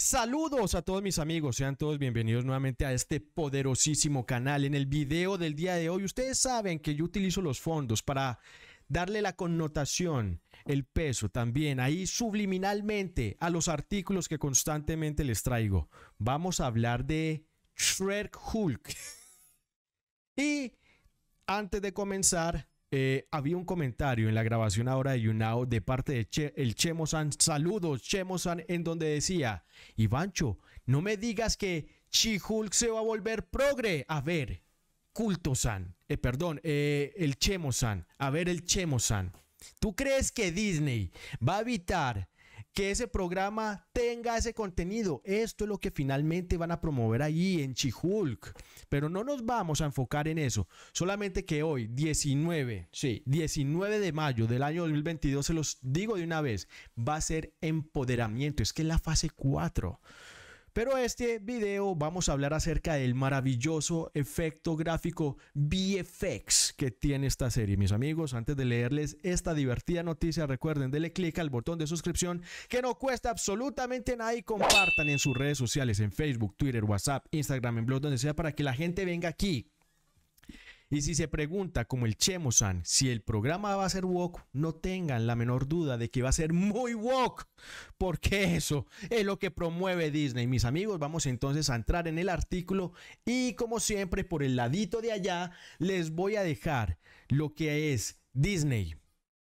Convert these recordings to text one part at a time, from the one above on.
Saludos a todos mis amigos, sean todos bienvenidos nuevamente a este poderosísimo canal. En el video del día de hoy, ustedes saben que yo utilizo los fondos para darle la connotación, el peso también, ahí subliminalmente a los artículos que constantemente les traigo. Vamos a hablar de Shrek Hulk. Y antes de comenzar, eh, había un comentario en la grabación ahora de YouNow de parte de che, el Chemo Saludos, Chemosan en donde decía: Ivancho, no me digas que Chihulk se va a volver progre. A ver, Culto San, eh, perdón, eh, el Chemosan, A ver, el Chemosan, ¿Tú crees que Disney va a evitar que ese programa tenga ese contenido. Esto es lo que finalmente van a promover allí en Chihulk. Pero no nos vamos a enfocar en eso. Solamente que hoy, 19, sí, 19 de mayo del año 2022, se los digo de una vez, va a ser empoderamiento. Es que es la fase 4. Pero este video vamos a hablar acerca del maravilloso efecto gráfico VFX que tiene esta serie. Mis amigos, antes de leerles esta divertida noticia, recuerden, denle clic al botón de suscripción que no cuesta absolutamente nada y compartan en sus redes sociales, en Facebook, Twitter, WhatsApp, Instagram, en blog, donde sea, para que la gente venga aquí y si se pregunta, como el Chemosan, si el programa va a ser woke, no tengan la menor duda de que va a ser muy woke, porque eso es lo que promueve Disney. Mis amigos, vamos entonces a entrar en el artículo y como siempre, por el ladito de allá, les voy a dejar lo que es Disney.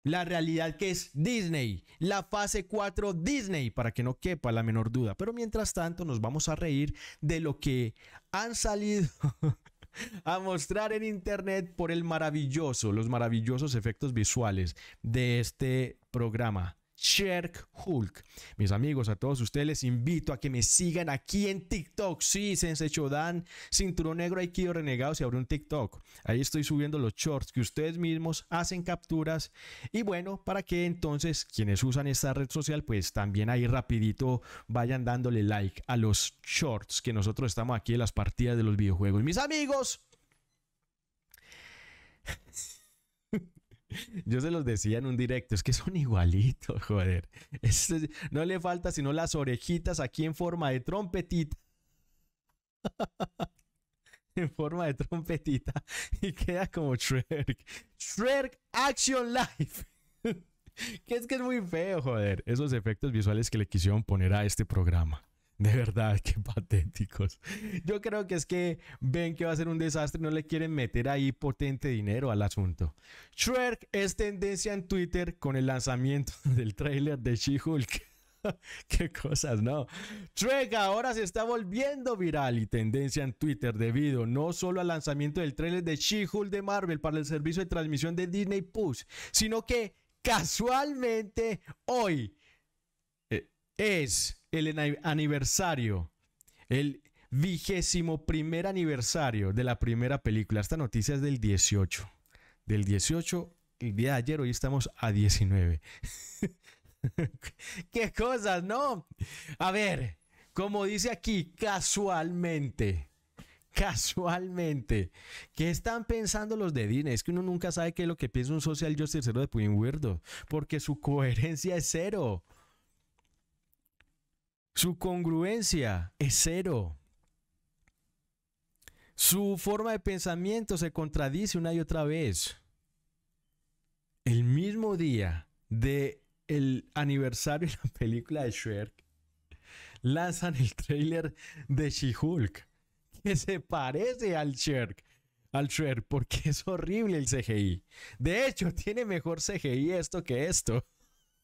La realidad que es Disney, la fase 4 Disney, para que no quepa la menor duda. Pero mientras tanto nos vamos a reír de lo que han salido a mostrar en internet por el maravilloso, los maravillosos efectos visuales de este programa. Cherk Hulk. Mis amigos, a todos ustedes les invito a que me sigan aquí en TikTok. Sí, Sensei Chodan, Cinturón Negro, Aikido Renegado, se abre un TikTok. Ahí estoy subiendo los shorts que ustedes mismos hacen capturas. Y bueno, para que entonces quienes usan esta red social, pues también ahí rapidito vayan dándole like a los shorts que nosotros estamos aquí en las partidas de los videojuegos. Mis amigos, Yo se los decía en un directo, es que son igualitos, joder. no le falta sino las orejitas aquí en forma de trompetita. en forma de trompetita. Y queda como Shrek. Shrek Action Life. que es que es muy feo, joder. Esos efectos visuales que le quisieron poner a este programa. De verdad, qué patéticos. Yo creo que es que ven que va a ser un desastre y no le quieren meter ahí potente dinero al asunto. Shrek es tendencia en Twitter con el lanzamiento del tráiler de She-Hulk. qué cosas, ¿no? Shrek ahora se está volviendo viral y tendencia en Twitter debido no solo al lanzamiento del tráiler de She-Hulk de Marvel para el servicio de transmisión de Disney Plus, sino que casualmente hoy eh, es el aniversario, el vigésimo primer aniversario de la primera película. Esta noticia es del 18. Del 18, el día de ayer, hoy estamos a 19. ¡Qué cosas, no! A ver, como dice aquí, casualmente. Casualmente. ¿Qué están pensando los de Disney? Es que uno nunca sabe qué es lo que piensa un social cero de Pudding Weirdo, porque su coherencia es cero. Su congruencia es cero. Su forma de pensamiento se contradice una y otra vez. El mismo día del el aniversario de la película de Shrek, lanzan el trailer de She-Hulk, que se parece al Shrek, al Shrek, porque es horrible el CGI. De hecho, tiene mejor CGI esto que esto.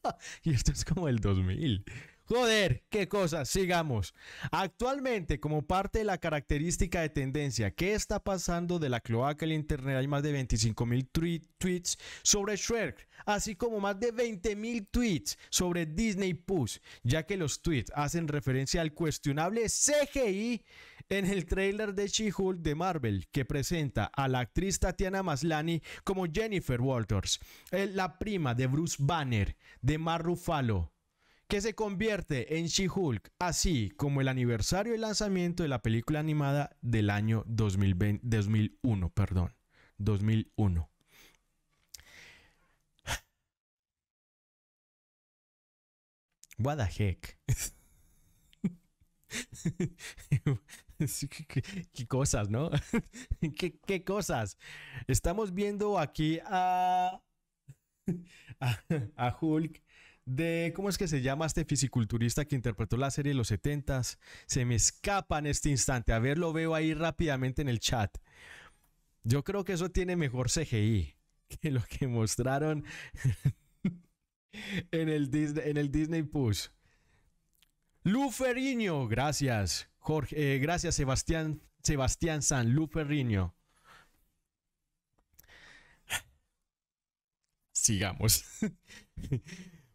y esto es como el 2000. Joder, qué cosa, sigamos. Actualmente, como parte de la característica de tendencia, ¿qué está pasando de la cloaca al Internet? Hay más de 25 mil tweets sobre Shrek, así como más de 20 mil tweets sobre Disney Plus, ya que los tweets hacen referencia al cuestionable CGI en el trailer de She-Hulk de Marvel, que presenta a la actriz Tatiana Maslani como Jennifer Walters, la prima de Bruce Banner, de Mar Ruffalo que se convierte en She-Hulk, así como el aniversario del lanzamiento de la película animada del año 2001. Perdón, 2001. What the heck. qué, cosas, ¿no? ¿Qué, cosas. Estamos viendo aquí a, a Hulk de, ¿cómo es que se llama este fisiculturista que interpretó la serie de los 70s? Se me escapa en este instante. A ver, lo veo ahí rápidamente en el chat. Yo creo que eso tiene mejor CGI que lo que mostraron en el Disney, en el Disney Plus. Lu gracias. Jorge, eh, gracias Sebastián, Sebastián San, Lu Sigamos.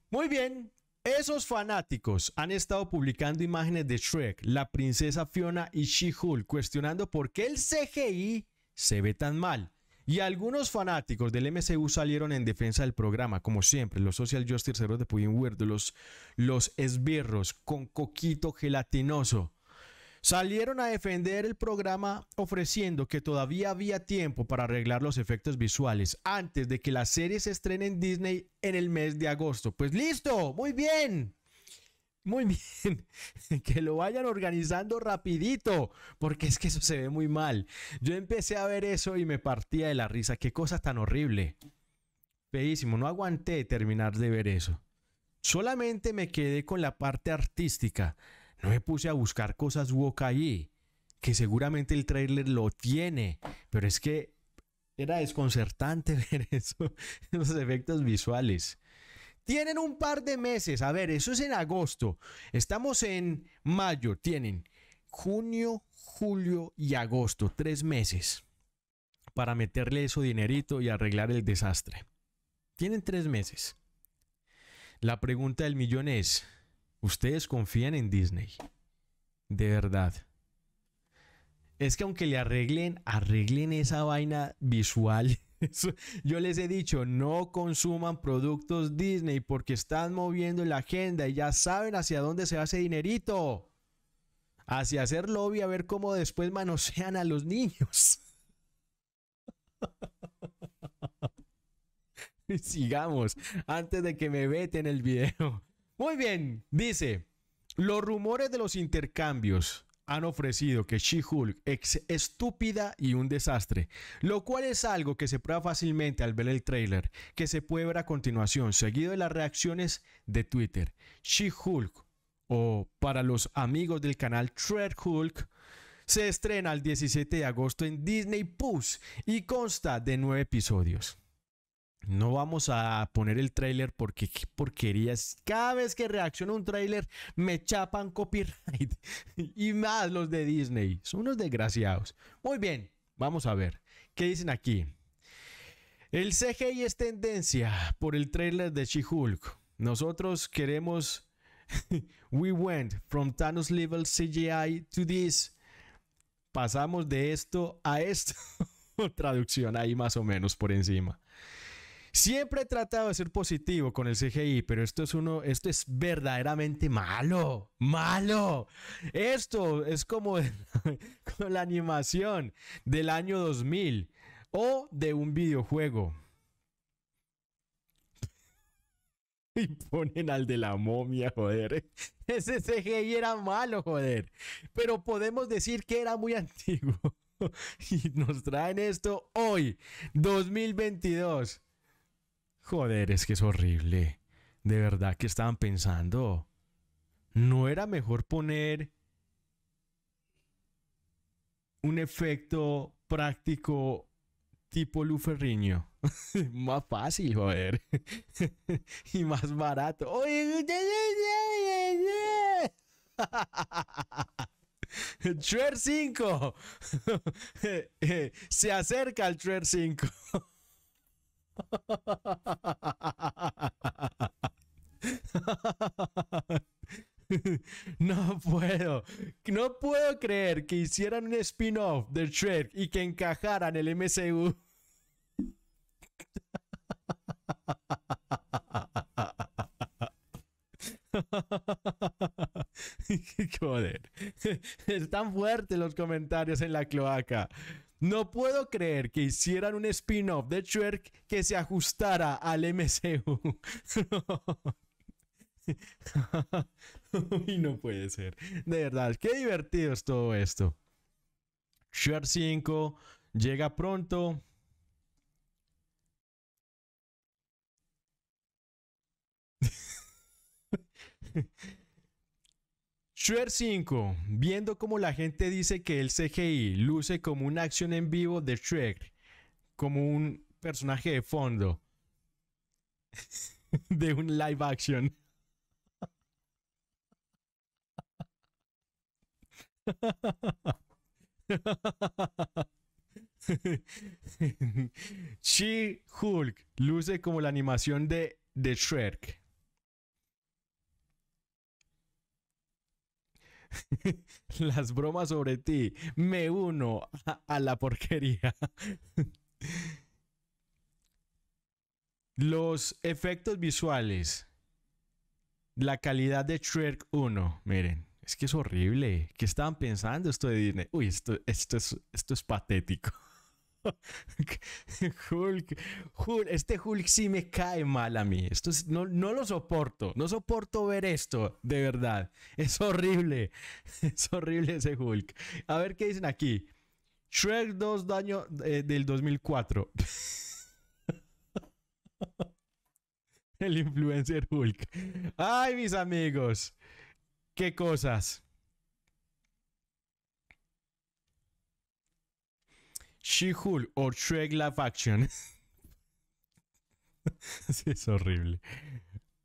Muy bien, esos fanáticos han estado publicando imágenes de Shrek, la princesa Fiona y She-Hulk, cuestionando por qué el CGI se ve tan mal. Y algunos fanáticos del MCU salieron en defensa del programa, como siempre, los social Heroes de Pudding los, los esbirros con coquito gelatinoso. Salieron a defender el programa ofreciendo que todavía había tiempo para arreglar los efectos visuales antes de que la serie se estrene en Disney en el mes de agosto. Pues listo, muy bien. Muy bien, que lo vayan organizando rapidito, porque es que eso se ve muy mal. Yo empecé a ver eso y me partía de la risa, qué cosa tan horrible. Feísimo, no aguanté terminar de ver eso. Solamente me quedé con la parte artística. No me puse a buscar cosas ahí. que seguramente el trailer lo tiene, pero es que era desconcertante ver eso, los efectos visuales. Tienen un par de meses, a ver, eso es en agosto. Estamos en mayo, tienen junio, julio y agosto, tres meses para meterle eso dinerito y arreglar el desastre. Tienen tres meses. La pregunta del millón es, Ustedes confían en Disney. De verdad. Es que aunque le arreglen, arreglen esa vaina visual. yo les he dicho, no consuman productos Disney porque están moviendo la agenda y ya saben hacia dónde se va ese dinerito. Hacia hacer lobby a ver cómo después manosean a los niños. Sigamos antes de que me veten el video. Muy bien, dice, los rumores de los intercambios han ofrecido que She-Hulk es estúpida y un desastre, lo cual es algo que se prueba fácilmente al ver el trailer, que se puede ver a continuación, seguido de las reacciones de Twitter. She-Hulk, o para los amigos del canal Thread Hulk, se estrena el 17 de agosto en Disney Plus y consta de nueve episodios. No vamos a poner el tráiler porque qué porquerías. Cada vez que reacciono un tráiler me chapan copyright. y más los de Disney. Son unos desgraciados. Muy bien, vamos a ver. ¿Qué dicen aquí? El CGI es tendencia por el tráiler de She-Hulk. Nosotros queremos... We went from Thanos level CGI to this. Pasamos de esto a esto. Traducción ahí más o menos por encima. Siempre he tratado de ser positivo con el CGI, pero esto es uno, esto es verdaderamente malo, malo. Esto es como, con la animación del año 2000 o de un videojuego. Y ponen al de la momia, joder. Ese CGI era malo, joder. Pero podemos decir que era muy antiguo. Y nos traen esto hoy, 2022. Joder, es que es horrible. De verdad que estaban pensando. ¿No era mejor poner un efecto práctico tipo luferriño? más fácil, joder. y más barato. Oye, 5 se acerca al Truer 5. No puedo, no puedo creer que hicieran un spin-off de Shrek y que encajaran el MCU. Joder, están fuertes los comentarios en la cloaca. No puedo creer que hicieran un spin-off de Shrek que se ajustara al MCU. y no puede ser. De verdad, qué divertido es todo esto. Shrek 5 llega pronto. Shrek 5, viendo como la gente dice que el CGI luce como una acción en vivo de Shrek, como un personaje de fondo de un live action. She-Hulk luce como la animación de Shrek. las bromas sobre ti. Me uno a, la porquería. Los efectos visuales. La calidad de Shrek 1. Miren, es que es horrible. ¿Qué estaban pensando esto de Disney? Uy, esto, esto es patético. Hulk, Hulk, este Hulk sí me cae mal a mí. Esto no, lo soporto. No soporto ver esto, de verdad. Es horrible. Es horrible ese Hulk. A ver qué dicen aquí. Shrek 2 daño eh, del 2004. El influencer Hulk. Ay, mis amigos. Qué cosas. She-Hulk o Shrek Live Action. es horrible.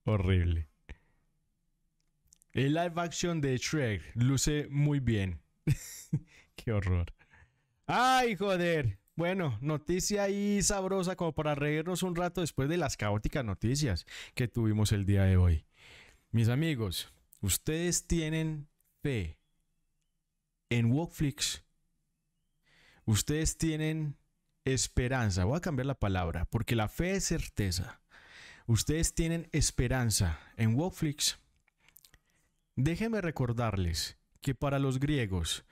Horrible. El live action de Shrek luce muy bien. Qué horror. ¡Ay, joder! Bueno, noticia ahí sabrosa como para reírnos un rato después de las caóticas noticias que tuvimos el día de hoy. Mis amigos, ¿ustedes tienen fe en Walkflix? Ustedes tienen esperanza. Voy a cambiar la palabra, porque la fe es certeza. Ustedes tienen esperanza en Woflix. Déjenme recordarles que para los griegos,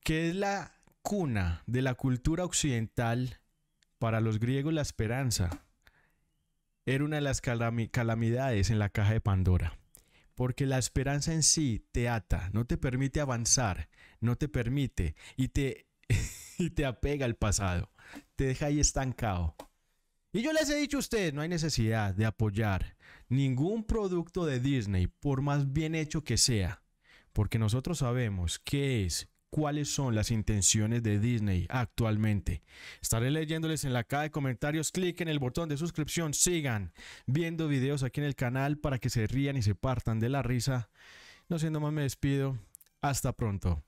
que es la cuna de la cultura occidental, para los griegos la esperanza era una de las calamidades en la caja de Pandora. Porque la esperanza en sí te ata, no te permite avanzar, no te permite y te y te apega al pasado, te deja ahí estancado. Y yo les he dicho a ustedes, no hay necesidad de apoyar ningún producto de Disney, por más bien hecho que sea, porque nosotros sabemos qué es, cuáles son las intenciones de Disney actualmente. Estaré leyéndoles en la caja de comentarios, cliquen el botón de suscripción, sigan viendo videos aquí en el canal para que se rían y se partan de la risa. No siendo más, me despido. Hasta pronto.